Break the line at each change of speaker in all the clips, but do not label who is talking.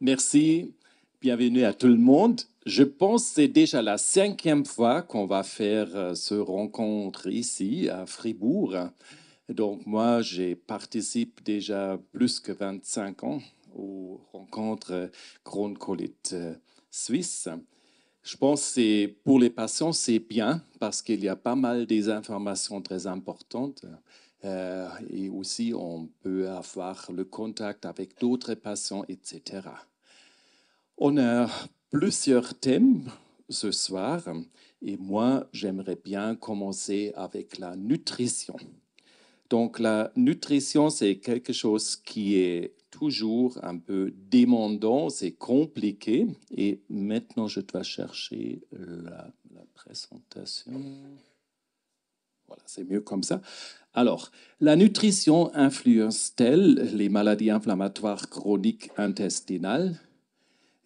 Merci, bienvenue à tout le monde. Je pense que c'est déjà la cinquième fois qu'on va faire euh, ce rencontre ici à Fribourg. Donc moi, j'ai participe déjà plus que 25 ans aux rencontres Crohn euh, Suisse. Je pense que pour les patients, c'est bien parce qu'il y a pas mal des informations très importantes. Euh, et aussi, on peut avoir le contact avec d'autres patients, etc. On a plusieurs thèmes ce soir et moi, j'aimerais bien commencer avec la nutrition. Donc, la nutrition, c'est quelque chose qui est toujours un peu demandant, c'est compliqué. Et maintenant, je dois chercher la, la présentation. Mm. Voilà, c'est mieux comme ça. Alors, la nutrition influence-t-elle les maladies inflammatoires chroniques intestinales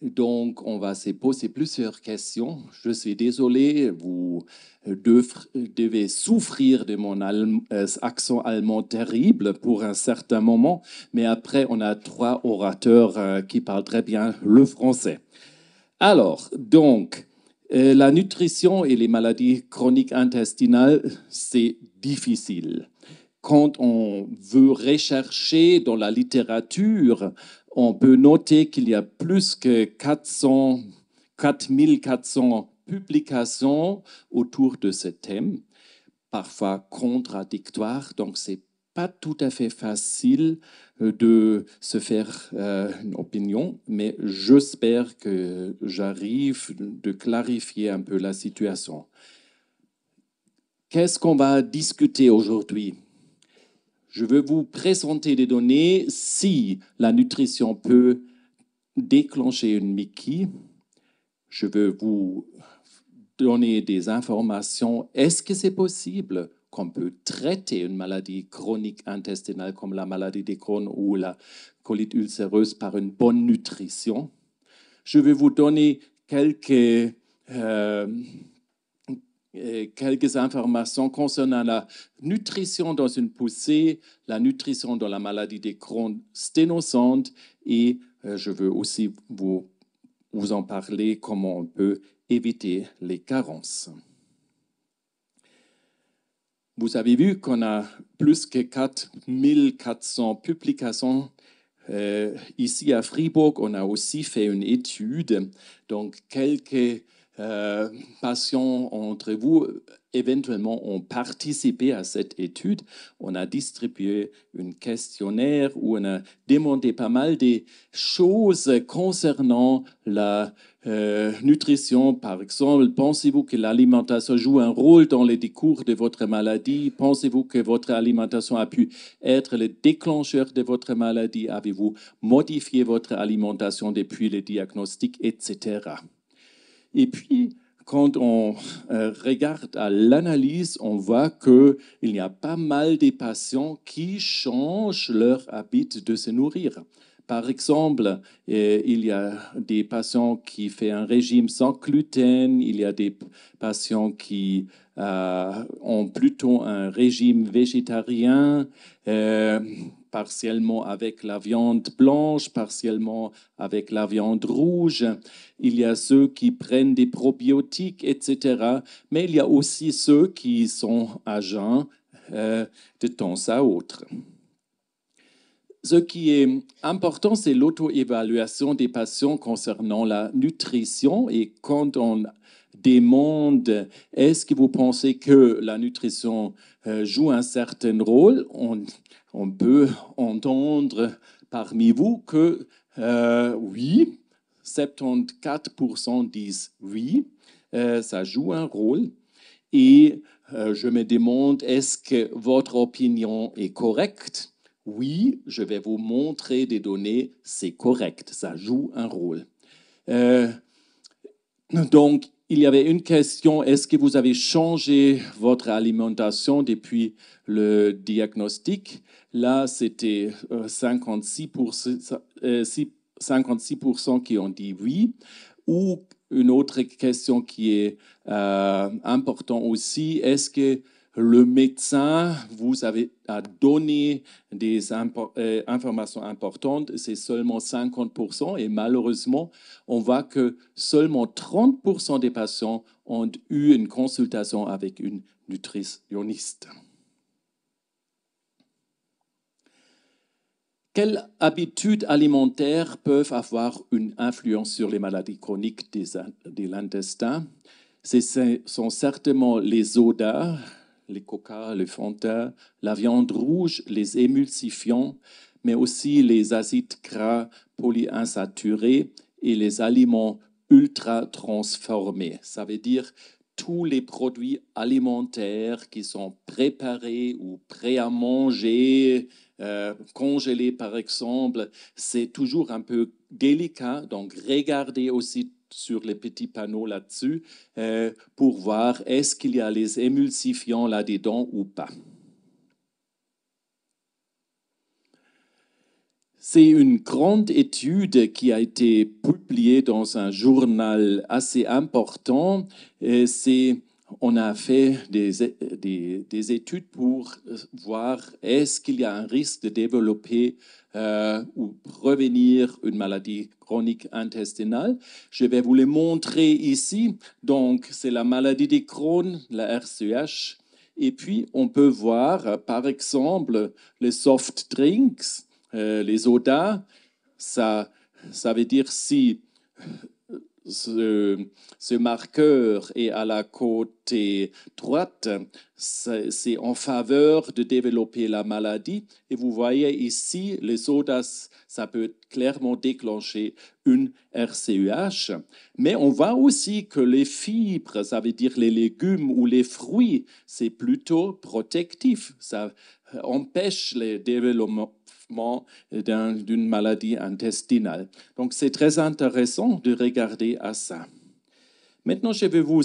donc, on va se poser plusieurs questions. Je suis désolé, vous euh, devez souffrir de mon euh, accent allemand terrible pour un certain moment, mais après, on a trois orateurs euh, qui parlent très bien le français. Alors, donc, la nutrition et les maladies chroniques intestinales, c'est difficile quand on veut rechercher dans la littérature, on peut noter qu'il y a plus que 4400 publications autour de ce thème, parfois contradictoires, donc n'est pas tout à fait facile euh, de se faire euh, une opinion, mais j'espère que j'arrive de clarifier un peu la situation. Qu'est-ce qu'on va discuter aujourd'hui je veux vous présenter des données si la nutrition peut déclencher une MICI. Je veux vous donner des informations. Est-ce que c'est possible qu'on peut traiter une maladie chronique intestinale comme la maladie des Crohn ou la colite ulcéreuse par une bonne nutrition Je vais vous donner quelques euh, quelques informations concernant la nutrition dans une poussée, la nutrition dans la maladie des Crohn sténosante et euh, je veux aussi vous, vous en parler comment on peut éviter les carences. Vous avez vu qu'on a plus que 4400 publications euh, ici à Fribourg. On a aussi fait une étude, donc quelques euh, patients entre vous éventuellement ont participé à cette étude. On a distribué un questionnaire où on a demandé pas mal des choses concernant la euh, nutrition. Par exemple, pensez-vous que l'alimentation joue un rôle dans le décours de votre maladie Pensez-vous que votre alimentation a pu être le déclencheur de votre maladie Avez-vous modifié votre alimentation depuis le diagnostic, etc. Et puis, quand on euh, regarde à l'analyse, on voit qu'il y a pas mal des patients qui changent leur habit de se nourrir. Par exemple, eh, il y a des patients qui font un régime sans gluten, il y a des patients qui euh, ont plutôt un régime végétarien. Euh, partiellement avec la viande blanche, partiellement avec la viande rouge. Il y a ceux qui prennent des probiotiques, etc. Mais il y a aussi ceux qui sont à jeun euh, de temps à autre. Ce qui est important, c'est l'auto-évaluation des patients concernant la nutrition. Et quand on demande est-ce que vous pensez que la nutrition euh, joue un certain rôle on, peut entendre parmi vous que euh, oui, 74% disent oui, euh, ça joue un rôle. Et je me demande, est-ce que votre opinion est correcte Oui, je vais vous montrer des données, c'est correct, ça joue un rôle. donc, il y avait une question, est-ce que vous avez changé votre alimentation depuis le diagnostic Là, c'était 56%, euh, 56% euh, qui ont dit oui. Ou une autre question qui est euh, importante aussi, est-ce que le médecin vous a donné des euh, informations importantes, c'est seulement 50%. Et malheureusement, on voit que seulement 30% des patients ont eu une consultation avec une nutritionniste. Quelles habitudes alimentaires peuvent avoir une influence sur les maladies chroniques de l'intestin Ce sont certainement les odeurs, les coca, les fanta, la viande rouge, les émulsifiants, mais aussi les acides gras polyinsaturés et les aliments ultra transformés. Ça veut dire tous les produits alimentaires qui sont préparés ou prêts à manger, euh, congelés par exemple, c'est toujours un peu délicat. Donc regardez aussi sur les petits panneaux là-dessus euh, pour voir est-ce qu'il y a les émulsifiants là-dedans ou pas. C'est une grande étude qui a été publiée dans un journal assez important. C'est on a fait des, des, études pour euh, voir est-ce qu'il y a un risque de développer euh, ou revenir une maladie chronique intestinale. Je vais vous les montrer ici. Donc, c'est la maladie des Crohn, la RCH. Et puis, on peut voir, par exemple, les soft drinks, euh, les sodas. Ça, ça veut dire si ce, ce marqueur est à la côte droite, c'est en faveur de développer la maladie. Et vous voyez ici, les sodas, ça peut clairement déclencher une RCUH. Mais on voit aussi que les fibres, ça veut dire les légumes ou les fruits, c'est plutôt protectif. Ça euh, empêche le développement d'une maladie intestinale. Donc c'est très intéressant de regarder à ça. Maintenant, je vais vous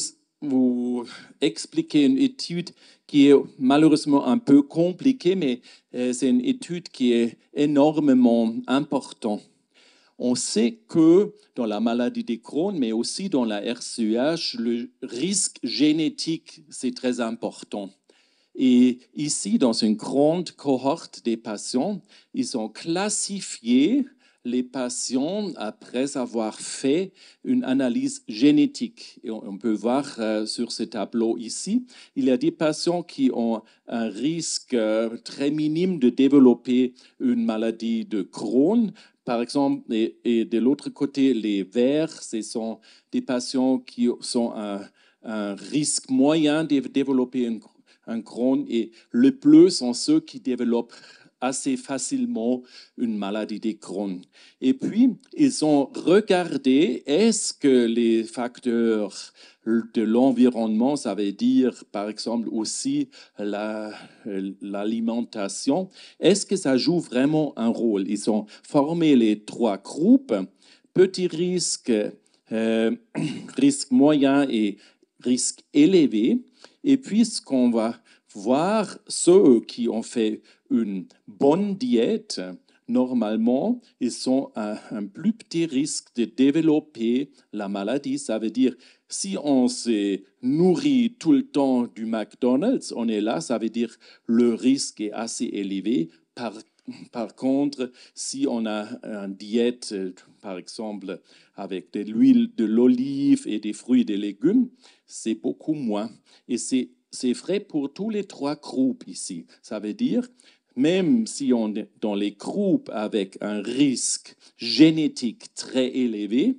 vous expliquer une étude qui est malheureusement un peu compliquée, mais euh, c'est une étude qui est énormément importante. On sait que dans la maladie des Crohn, mais aussi dans la RCH, le risque génétique, c'est très important. Et ici, dans une grande cohorte des patients, ils ont classifié les patients après avoir fait une analyse génétique. Et on peut voir euh, sur ce tableau ici, il y a des patients qui ont un risque euh, très minime de développer une maladie de Crohn, par exemple, et, de l'autre côté, les verts, ce sont des patients qui sont un, risque moyen de développer un, Crohn, et le bleu sont ceux qui développent assez facilement une maladie des Crohn. Et puis, ils ont regardé est-ce que les facteurs de l'environnement, ça veut dire par exemple aussi l'alimentation, est-ce que ça joue vraiment un rôle Ils ont formé les trois groupes, petit risque, euh, risque moyen et risque élevé. Et puis, ce qu'on va voir ceux qui ont fait une bonne diète, normalement, ils sont à un plus petit risque de développer la maladie. Ça veut dire, si on se nourrit tout le temps du McDonald's, on est là, ça veut dire le risque est assez élevé. Par, contre, si on a une diète, par exemple, avec de l'huile de l'olive et des fruits et des légumes, c'est beaucoup moins. Et c'est c'est vrai pour tous les trois groupes ici. Ça veut dire, même si on est dans les groupes avec un risque génétique très élevé,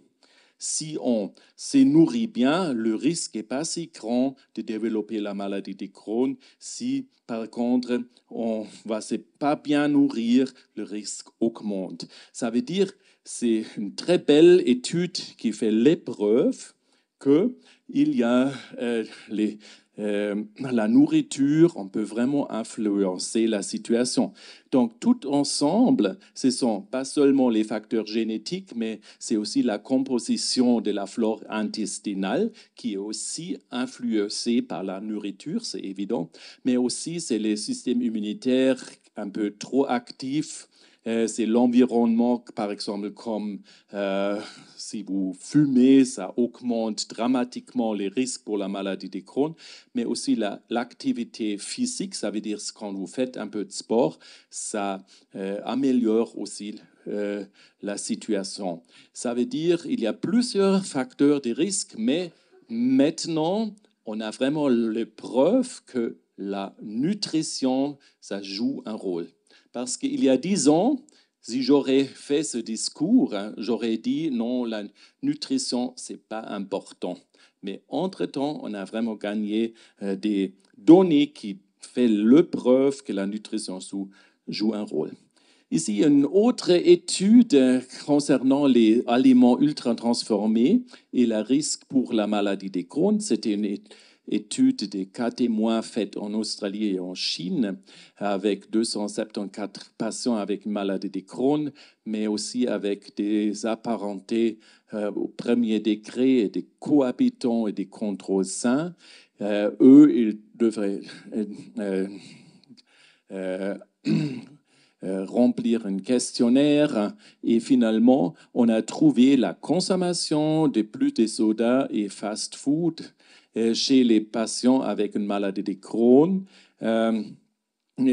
si on se nourrit bien, le risque n'est pas si grand de développer la maladie de Crohn. Si, par contre, on va se pas bien nourrir, le risque augmente. Ça veut dire, c'est une très belle étude qui fait l'épreuve qu'il y a euh, les euh, la nourriture, on peut vraiment influencer la situation. Donc tout ensemble, ce sont pas seulement les facteurs génétiques, mais c'est aussi la composition de la flore intestinale qui est aussi influencée par la nourriture, c'est évident, mais aussi c'est les systèmes immunitaires un peu trop actifs euh, c'est l'environnement, par exemple, comme euh, si vous fumez, ça augmente dramatiquement les risques pour la maladie des Crohn, mais aussi l'activité physique, ça veut dire quand vous faites un peu de sport, ça euh, améliore aussi la situation. Ça veut dire il y a plusieurs facteurs de risque, mais maintenant, on a vraiment les preuves que la nutrition, ça joue un rôle. Parce qu'il y a dix ans, si j'aurais fait ce discours, hein, j'aurais dit non, la nutrition, c'est pas important. Mais entre-temps, on a vraiment gagné euh, des données qui font le preuve que la nutrition joue un rôle. Ici, une autre étude euh, concernant les aliments ultra transformés et le risque pour la maladie des Crohn. C'était une étude étude des cas témoins faites en Australie et en Chine avec 274 patients avec maladie de Crohn, mais aussi avec des apparentés euh, au premier degré et des cohabitants et des contrôles sains. Euh, eux, ils devraient euh, remplir un questionnaire et finalement, on a trouvé la consommation de plus de soda et fast-food euh, chez les patients avec une maladie de Crohn. Euh,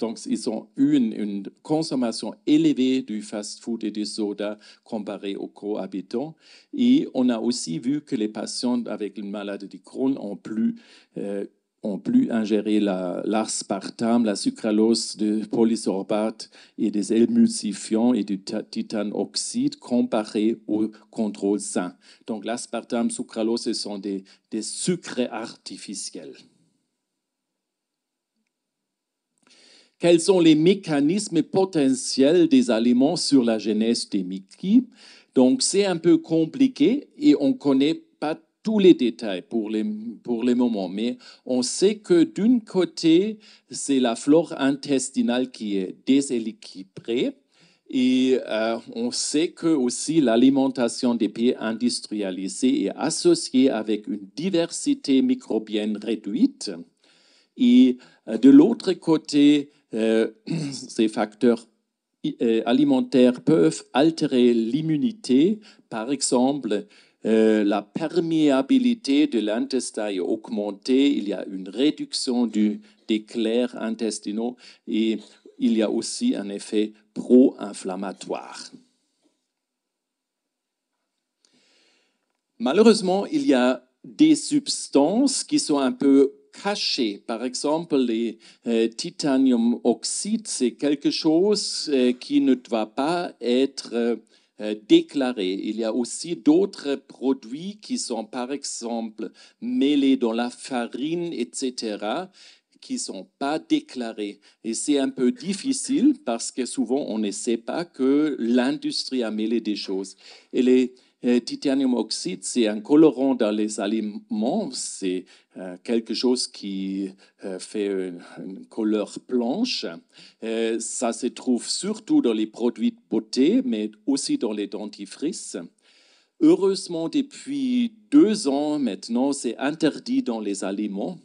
donc, ils ont eu une, consommation élevée du fast-food et du soda comparé aux cohabitants. Et on a aussi vu que les patients avec une maladie de Crohn ont plus euh, ont plus ingéré l'aspartame, la, sucralose de polysorbate et des émulsifiants et du titane oxyde comparé au contrôle sain. Donc l'aspartame, sucralose, ce sont des, des sucres artificiels. Quels sont les mécanismes potentiels des aliments sur la genèse des Mickey? donc c'est un peu compliqué et on connaît tous les détails pour les, pour les moments, mais on sait que d'un côté, c'est la flore intestinale qui est déséquilibrée. Et euh, on sait que aussi l'alimentation des pays industrialisés est associée avec une diversité microbienne réduite. Et euh, de l'autre côté, euh, ces facteurs alimentaires peuvent altérer l'immunité. Par exemple, euh, la perméabilité de l'intestin est augmentée, il y a une réduction du, des clairs intestinaux et il y a aussi un effet pro-inflammatoire. Malheureusement, il y a des substances qui sont un peu cachées. Par exemple, le euh, titanium oxyde, c'est quelque chose euh, qui ne doit pas être euh, Il y a aussi d'autres produits qui sont par exemple mêlés dans la farine, etc., qui ne sont pas déclarés. Et c'est un peu difficile parce que souvent on ne sait pas que l'industrie a mêlé des choses. Et est euh, titanium oxyde, c'est un colorant dans les aliments, c'est euh, quelque chose qui euh, fait une, une couleur blanche. ça se trouve surtout dans les produits de beauté, mais aussi dans les dentifrices. Heureusement, depuis deux ans maintenant, c'est interdit dans les aliments.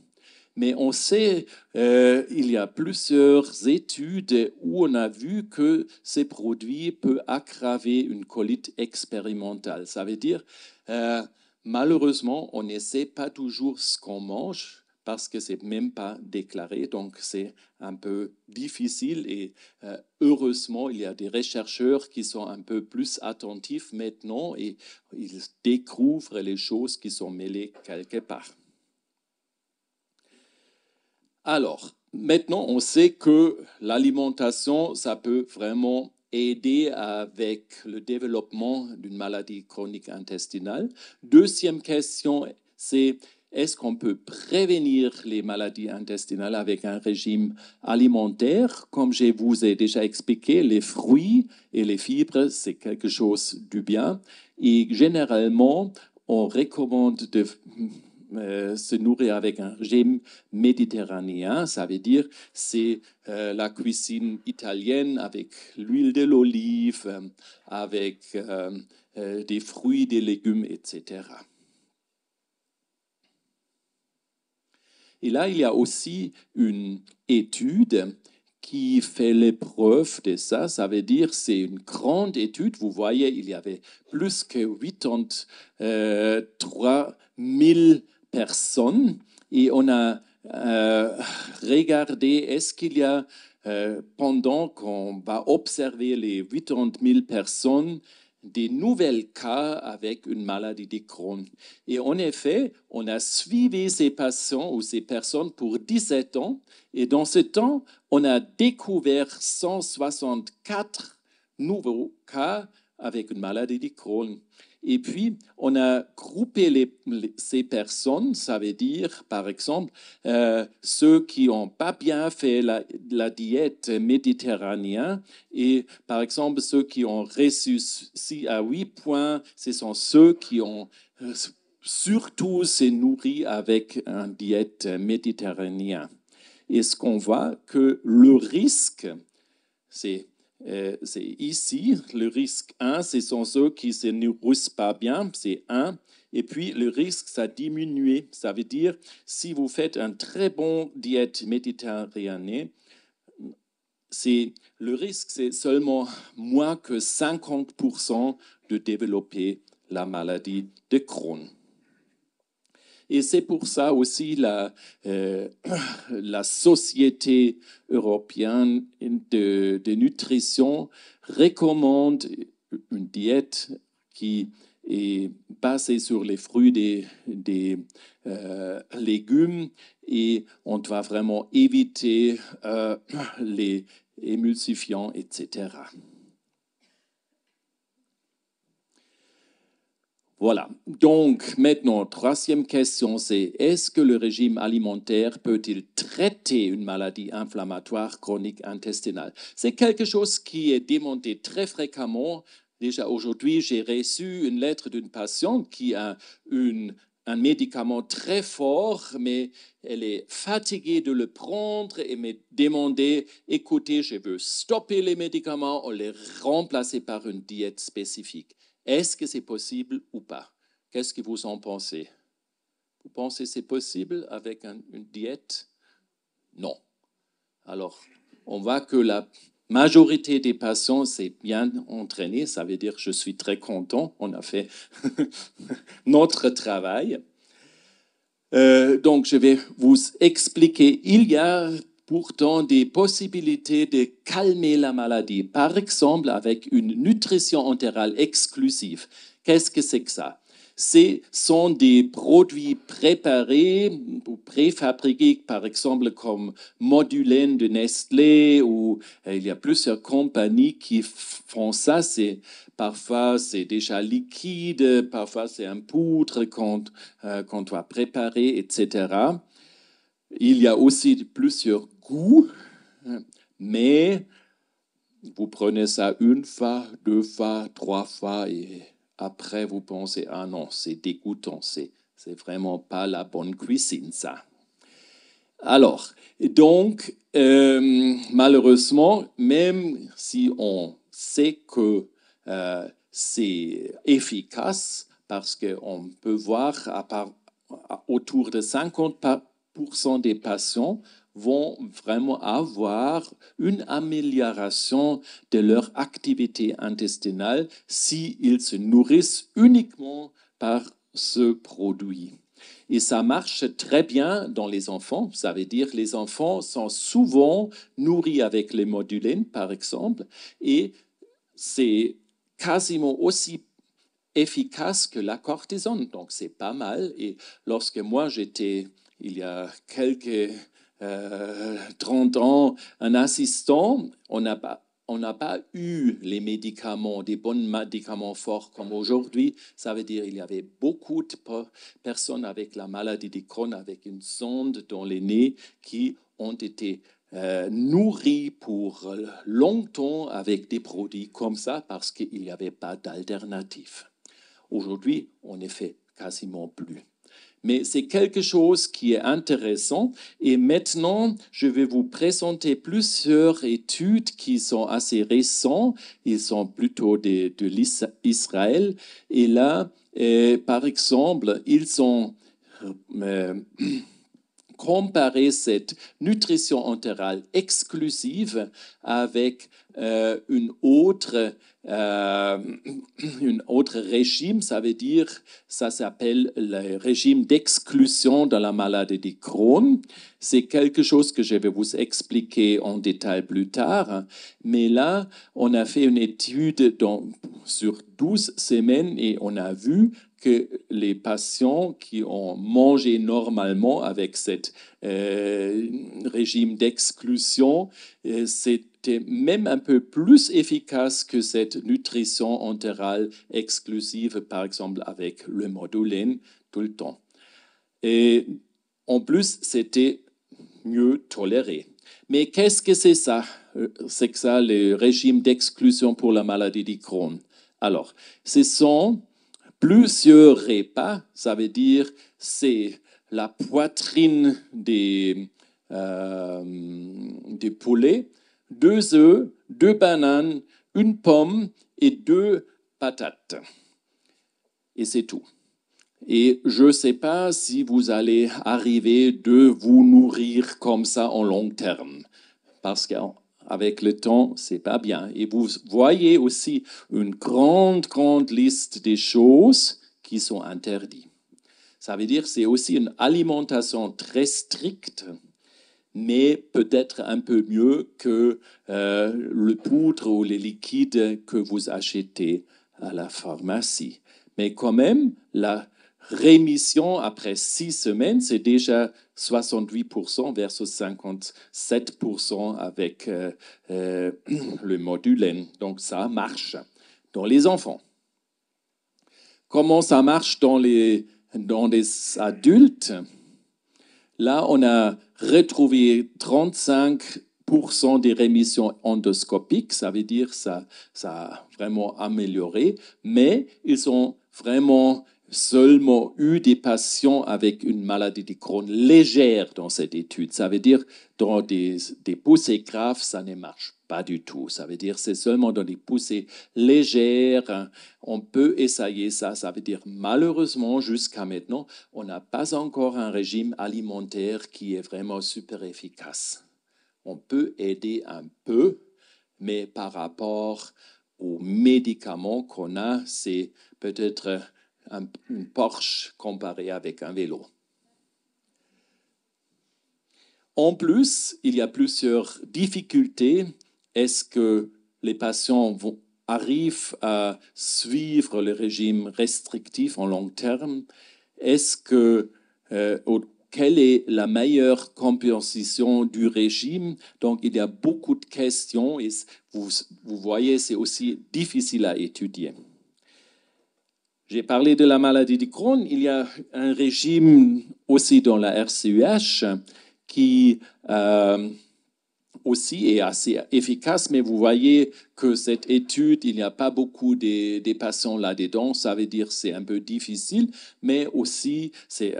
Mais on sait, euh, il y a plusieurs études où on a vu que ces produits peuvent aggraver une colite expérimentale. Ça veut dire, euh, malheureusement, on ne sait pas toujours ce qu'on mange parce que c'est même pas déclaré, donc c'est un peu difficile. Et euh, heureusement, il y a des chercheurs qui sont un peu plus attentifs maintenant et ils découvrent les choses qui sont mêlées quelque part. Alors, maintenant, on sait que l'alimentation, ça peut vraiment aider avec le développement d'une maladie chronique intestinale. Deuxième question, c'est est-ce qu'on peut prévenir les maladies intestinales avec un régime alimentaire Comme je vous ai déjà expliqué, les fruits et les fibres, c'est quelque chose du bien. Et généralement, on recommande de euh, se nourrir avec un régime méditerranéen, ça veut dire c'est euh, la cuisine italienne avec l'huile de l'olive, euh, avec des fruits, des légumes, etc. Et là, il y a aussi une étude qui fait l'épreuve de ça. Ça veut dire c'est une grande étude. Vous voyez, il y avait plus que 83 000 personnes et on a euh, regardé est-ce qu'il y a, euh, pendant qu'on va observer les 80 000 personnes, des nouvelles cas avec une maladie de Crohn. Et en effet, on a suivi ces patients ou ces personnes pour 17 ans. Et dans ce temps, on a découvert 164 nouveaux cas avec une maladie de Crohn. Et puis, on a groupé les, ces personnes, ça veut dire, par exemple, euh, ceux qui n'ont pas bien fait la, diète méditerranéenne et, par exemple, ceux qui ont 6 à 8 points, ce sont ceux qui ont euh, surtout se nourri avec une diète méditerranéenne. Et ce qu'on voit, que le risque, c'est euh, c'est ici, le risque 1, ce sont ceux qui ne se nourrissent pas bien, c'est 1. Et puis le risque, ça diminue. Ça veut dire, si vous faites un très bon diète méditerranéenne, c'est le risque, c'est seulement moins que 50% de développer la maladie de Crohn. Et c'est pour ça aussi la, euh, la société européenne de, nutrition recommande une diète qui est basée sur les fruits des, des euh, légumes et on doit vraiment éviter euh, les émulsifiants, etc. Voilà. Donc maintenant, troisième question, c'est est-ce que le régime alimentaire peut-il traiter une maladie inflammatoire chronique intestinale C'est quelque chose qui est demandé très fréquemment. Déjà aujourd'hui, j'ai reçu une lettre d'une patiente qui a un médicament très fort, mais elle est fatiguée de le prendre et m'a demandé, écoutez, je veux stopper les médicaments ou les remplacer par une diète spécifique. Est-ce que c'est possible ou pas Qu'est-ce que vous en pensez Vous pensez c'est possible avec une diète Non. Alors, on voit que la majorité des patients s'est bien entraînée. Ça veut dire que je suis très content. On a fait notre travail. Euh, donc, je vais vous expliquer. Il y a pourtant des possibilités de calmer la maladie, par exemple avec une nutrition entérale exclusive. Qu'est-ce que c'est que ça ce sont des produits préparés ou préfabriqués, par exemple comme Modulène de Nestlé ou euh, il y a plusieurs compagnies qui font ça. C'est parfois c'est déjà liquide, parfois c'est un poudre qu'on euh, doit préparer, etc. Il y a aussi plusieurs Hein, mais vous prenez ça une fois, deux fois, trois fois, et après vous pensez, ah non, c'est dégoûtant, c'est, c'est vraiment pas la bonne cuisine, ça. Alors, donc, euh, malheureusement, même si on sait que euh, c'est efficace, parce qu'on peut voir à part, autour de 50% des patients vont vraiment avoir une amélioration de leur activité intestinale s'ils se nourrissent uniquement par ce produit. Et ça marche très bien dans les enfants. Ça veut dire les enfants sont souvent nourris avec les modulines, par exemple, et c'est quasiment aussi efficace que la cortisone. Donc c'est pas mal. Et lorsque moi j'étais, il y a quelques 30 euh, ans un assistant, on n'a pas on n'a pas eu les médicaments, des bons médicaments forts comme aujourd'hui. Ça veut dire qu'il y avait beaucoup de personnes avec la maladie de Crohn, avec une sonde dans les nez, qui ont été euh, nourries pour longtemps avec des produits comme ça parce qu'il n'y avait pas d'alternative. Aujourd'hui, on ne fait quasiment plus. Mais c'est quelque chose qui est intéressant. Et maintenant, je vais vous présenter plusieurs études qui sont assez récentes. Ils sont plutôt de, de l'Israël. Et là, eh, par exemple, ils ont... Euh, comparer cette nutrition entérale exclusive avec un euh, une autre, euh, une autre régime, ça veut dire, ça s'appelle le régime d'exclusion dans la maladie de Crohn. C'est quelque chose que je vais vous expliquer en détail plus tard. Mais là, on a fait une étude sur 12 semaines et on a vu que les patients qui ont mangé normalement avec ce euh, régime d'exclusion, euh, c'était même un peu plus efficace que cette nutrition entérale exclusive, par exemple avec le modulène tout le temps. Et en plus, c'était mieux toléré. Mais qu'est-ce que c'est ça euh, C'est ça le régime d'exclusion pour la maladie du Crohn. Alors, ce sont Plusieurs repas, ça veut dire c'est la poitrine des, euh, des poulets, deux œufs, deux bananes, une pomme et deux patates. Et c'est tout. Et je ne sais pas si vous allez arriver de vous nourrir comme ça en long terme. Parce qu'en avec le temps, c'est pas bien. Et vous voyez aussi une grande, grande liste des choses qui sont interdites. Ça veut dire c'est aussi une alimentation très stricte, mais peut-être un peu mieux que euh, le poudre ou les liquides que vous achetez à la pharmacie. Mais quand même, la rémission après six semaines, c'est déjà 68% versus 57% avec euh, euh, le module Donc ça marche dans les enfants. Comment ça marche dans les, dans les adultes Là, on a retrouvé 35% des rémissions endoscopiques, ça veut dire ça, ça a vraiment amélioré, mais ils sont vraiment seulement eu des patients avec une maladie de Crohn légère dans cette étude. Ça veut dire, dans des, des poussées graves, ça ne marche pas du tout. Ça veut dire, c'est seulement dans des poussées légères, hein. on peut essayer ça. Ça veut dire, malheureusement, jusqu'à maintenant, on n'a pas encore un régime alimentaire qui est vraiment super efficace. On peut aider un peu, mais par rapport aux médicaments qu'on a, c'est peut-être un, une Porsche comparée avec un vélo. En plus, il y a plusieurs difficultés. Est-ce que les patients arrivent à suivre le régime restrictif en long terme Est-ce que euh, quelle est la meilleure compensation du régime Donc, il y a beaucoup de questions et vous voyez, c'est aussi difficile à étudier. J'ai parlé de la maladie du Crohn. Il y a un régime aussi dans la RCUH qui euh, aussi est assez efficace, mais vous voyez cette étude, il n'y a pas beaucoup des, patients là-dedans. Ça veut dire c'est un peu difficile, mais aussi c'est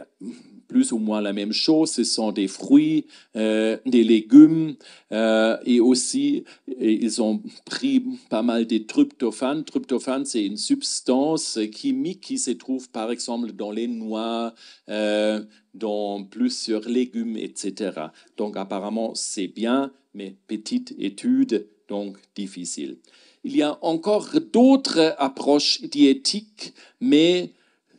plus ou moins la même chose. Ce sont des fruits, euh, des légumes, euh, et aussi ils ont pris pas mal de tryptophane. Tryptophane, c'est une substance chimique qui se trouve par exemple dans les noix, euh, dans plusieurs légumes, etc. Donc apparemment c'est bien, mais petite étude donc difficile. Il y a encore d'autres approches diététiques, mais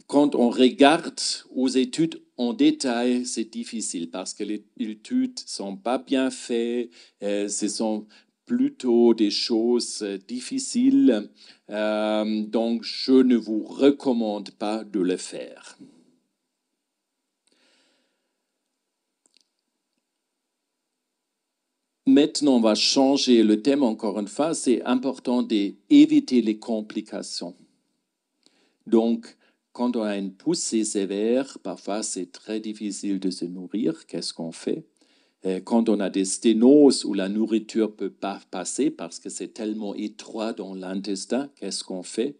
quand on regarde aux études en détail, c'est difficile parce que les études ne sont pas bien faites, euh, ce sont plutôt des choses euh, difficiles, euh, donc je ne vous recommande pas de le faire. Maintenant, on va changer le thème encore une fois. C'est important d'éviter les complications. Donc, quand on a une poussée sévère, parfois c'est très difficile de se nourrir. Qu'est-ce qu'on fait euh, Quand on a des sténoses où la nourriture ne peut pas passer parce que c'est tellement étroit dans l'intestin, qu'est-ce qu'on fait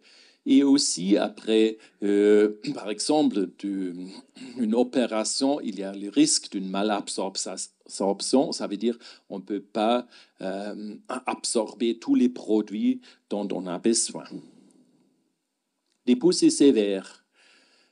et aussi après, euh, par exemple, une opération, il y a le risque d'une malabsorption, ça veut dire on ne peut pas euh, absorber tous les produits dont on a besoin. Des poussées sévères.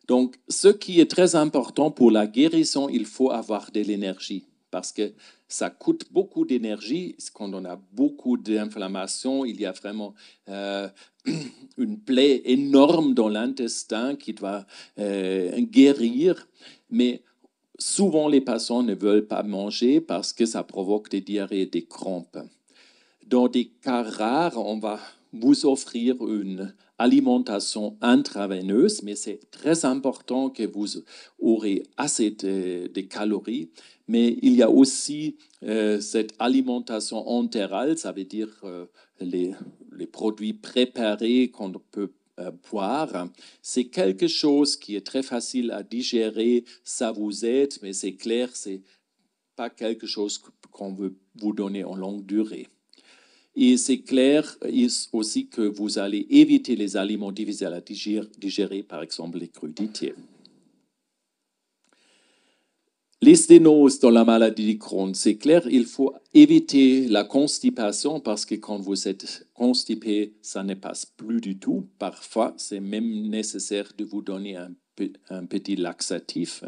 Donc, ce qui est très important pour la guérison, il faut avoir de l'énergie parce que ça coûte beaucoup d'énergie. Quand on a beaucoup d'inflammation, il y a vraiment euh, une plaie énorme dans l'intestin qui doit euh, guérir. Mais souvent, les patients ne veulent pas manger parce que ça provoque des diarrhées, et des crampes. Dans des cas rares, on va vous offrir une alimentation intraveineuse, mais c'est très important que vous aurez assez de, calories. Mais il y a aussi euh, cette alimentation entérale, ça veut dire euh, les, produits préparés qu'on peut euh, boire. C'est quelque chose qui est très facile à digérer, ça vous aide, mais c'est clair, c'est pas quelque chose qu'on veut vous donner en longue durée. Et c'est clair aussi que vous allez éviter les aliments difficiles à digérer, par exemple les crudités. Les sténoses dans la maladie de Crohn, c'est clair, il faut éviter la constipation parce que quand vous êtes constipé, ça ne passe plus du tout. Parfois, c'est même nécessaire de vous donner un, un petit laxatif.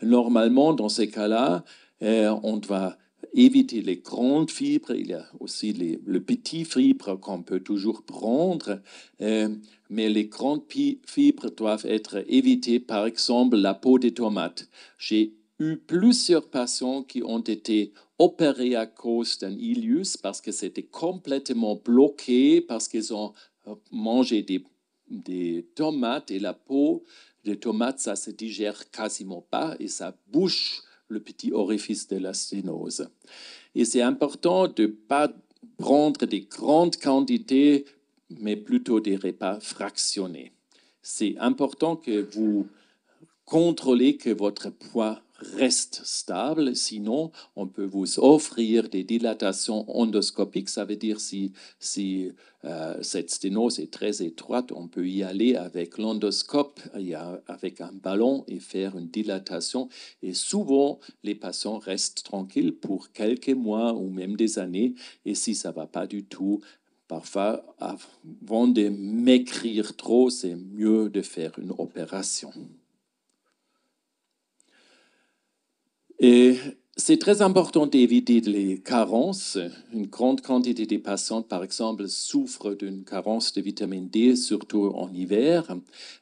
Normalement, dans ces cas-là, euh, on va éviter les grandes fibres. Il y a aussi les, le petit qu'on peut toujours prendre, euh, mais les grandes fibres doivent être évitées. Par exemple, la peau des tomates. J'ai eu plusieurs patients qui ont été opérés à cause d'un ilius parce que c'était complètement bloqué, parce qu'ils ont euh, mangé des, des tomates et la peau des tomates, ça se digère quasiment pas et ça bouche le petit orifice de la sténose. Et c'est important de ne pas prendre des grandes quantités, mais plutôt des repas fractionnés. C'est important que vous contrôlez que votre poids reste stable. Sinon, on peut vous offrir des dilatations endoscopiques. Ça veut dire si, euh, cette sténose est très étroite, on peut y aller avec l'endoscope, avec un ballon et faire une dilatation. Et souvent, les patients restent tranquilles pour quelques mois ou même des années. Et si ça ne va pas du tout, parfois, avant de m'écrire trop, c'est mieux de faire une opération. Et c'est très important d'éviter les carences. Une grande quantité des patients, par exemple, souffrent d'une carence de vitamine D, surtout en hiver,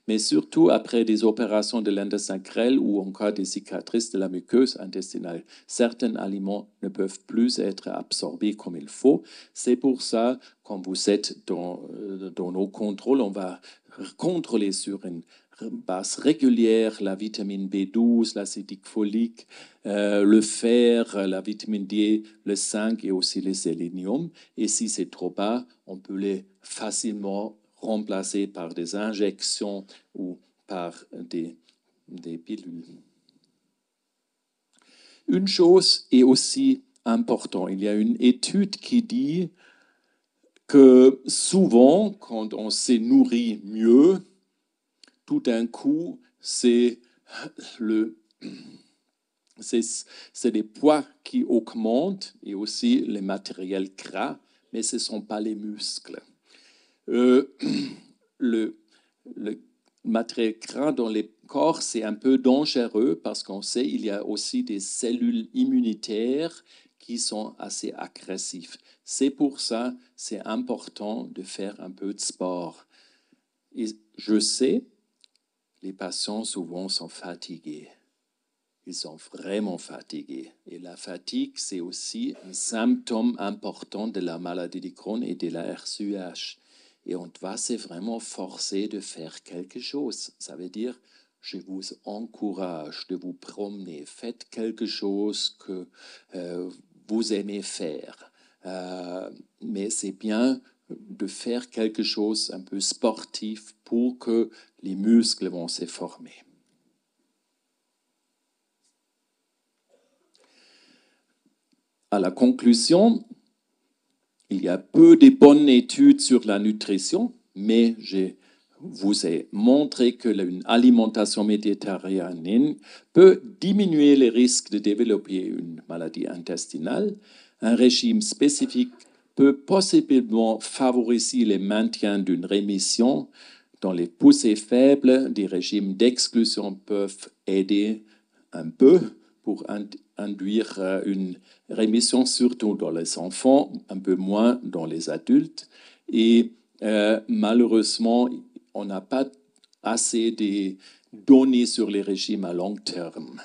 mais surtout après des opérations de l'intestin ou encore des cicatrices de la muqueuse intestinale. Certains aliments ne peuvent plus être absorbés comme il faut. C'est pour ça, quand vous êtes dans, euh, dans nos contrôles, on va contrôler sur une base régulière, la vitamine B12, l'acide folique, euh, le fer, la vitamine D, le zinc et aussi le sélénium. Et si c'est trop bas, on peut les facilement remplacer par des injections ou par des, des pilules. Une chose est aussi importante. Il y a une étude qui dit que souvent, quand on s'est nourri mieux, tout d'un coup, c'est le, c'est des poids qui augmentent et aussi les matériels gras, mais ce ne sont pas les muscles. Euh, le, le matériel gras dans les corps, c'est un peu dangereux parce qu'on sait qu'il y a aussi des cellules immunitaires qui sont assez agressives. C'est pour ça c'est important de faire un peu de sport. je sais les patients souvent sont fatigués. Ils sont vraiment fatigués. Et la fatigue, c'est aussi un symptôme important de la maladie du Crohn et de la RSUH. Et on doit se vraiment forcer de faire quelque chose. Ça veut dire, je vous encourage de vous promener. Faites quelque chose que euh, vous aimez faire. Euh, mais c'est bien de faire quelque chose un peu sportif pour que les muscles vont se former. À la conclusion, il y a peu de bonnes études sur la nutrition, mais je vous ai montré que une alimentation méditerranéenne peut diminuer les risques de développer une maladie intestinale. Un régime spécifique peut possiblement favoriser le maintien d'une rémission dans les poussées faibles des régimes d'exclusion peuvent aider un peu pour induire euh, une rémission, surtout dans les enfants, un peu moins dans les adultes. Et euh, malheureusement, on n'a pas assez de données sur les régimes à long terme.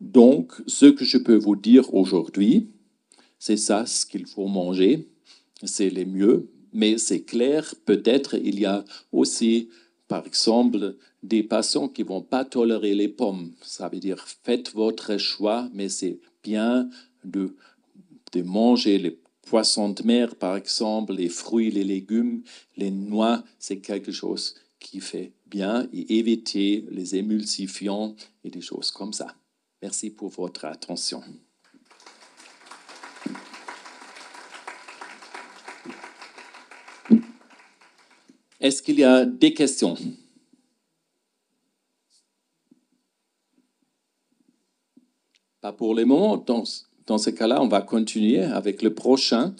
Donc, ce que je peux vous dire aujourd'hui, c'est ça ce qu'il faut manger, c'est les mieux. Mais c'est clair, peut-être il y a aussi, par exemple, des patients qui vont pas tolérer les pommes. Ça veut dire faites votre choix, mais c'est bien de, de manger les poissons de mer, par exemple, les fruits, les légumes, les noix. C'est quelque chose qui fait bien et éviter les émulsifiants et des choses comme ça. Merci pour votre attention. Est-ce qu'il y a des questions Pas pour le moment. Dans, ce cas-là, on va continuer avec le prochain.